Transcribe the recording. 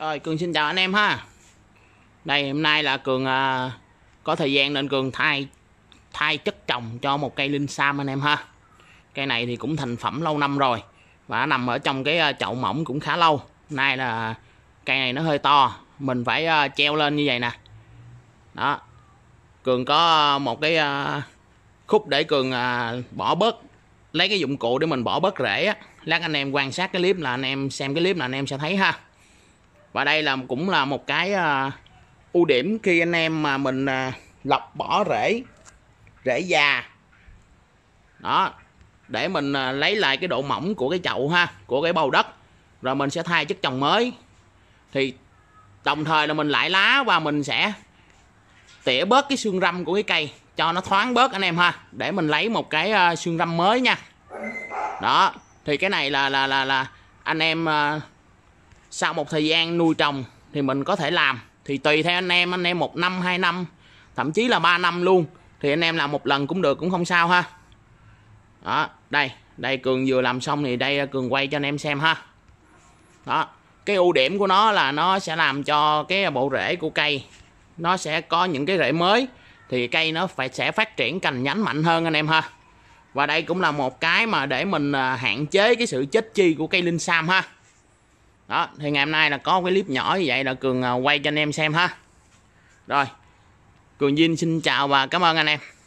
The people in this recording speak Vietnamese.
Rồi Cường xin chào anh em ha Đây hôm nay là Cường à, có thời gian nên Cường thay thay chất trồng cho một cây linh sam anh em ha Cây này thì cũng thành phẩm lâu năm rồi Và nằm ở trong cái à, chậu mỏng cũng khá lâu Nay là cây này nó hơi to Mình phải à, treo lên như vậy nè Đó Cường có một cái à, khúc để Cường à, bỏ bớt Lấy cái dụng cụ để mình bỏ bớt rễ á Lát anh em quan sát cái clip là anh em xem cái clip là anh em sẽ thấy ha và đây là cũng là một cái uh, ưu điểm khi anh em mà mình uh, lọc bỏ rễ rễ già đó để mình uh, lấy lại cái độ mỏng của cái chậu ha của cái bầu đất rồi mình sẽ thay chất trồng mới thì đồng thời là mình lại lá và mình sẽ tỉa bớt cái xương râm của cái cây cho nó thoáng bớt anh em ha để mình lấy một cái uh, xương râm mới nha đó thì cái này là là là là anh em uh, sau một thời gian nuôi trồng thì mình có thể làm thì tùy theo anh em anh em một năm hai năm thậm chí là 3 năm luôn thì anh em làm một lần cũng được cũng không sao ha đó đây đây cường vừa làm xong thì đây cường quay cho anh em xem ha đó cái ưu điểm của nó là nó sẽ làm cho cái bộ rễ của cây nó sẽ có những cái rễ mới thì cây nó phải sẽ phát triển cành nhánh mạnh hơn anh em ha và đây cũng là một cái mà để mình à, hạn chế cái sự chết chi của cây linh sam ha đó thì ngày hôm nay là có cái clip nhỏ như vậy là cường à, quay cho anh em xem ha rồi cường Vinh xin chào và cảm ơn anh em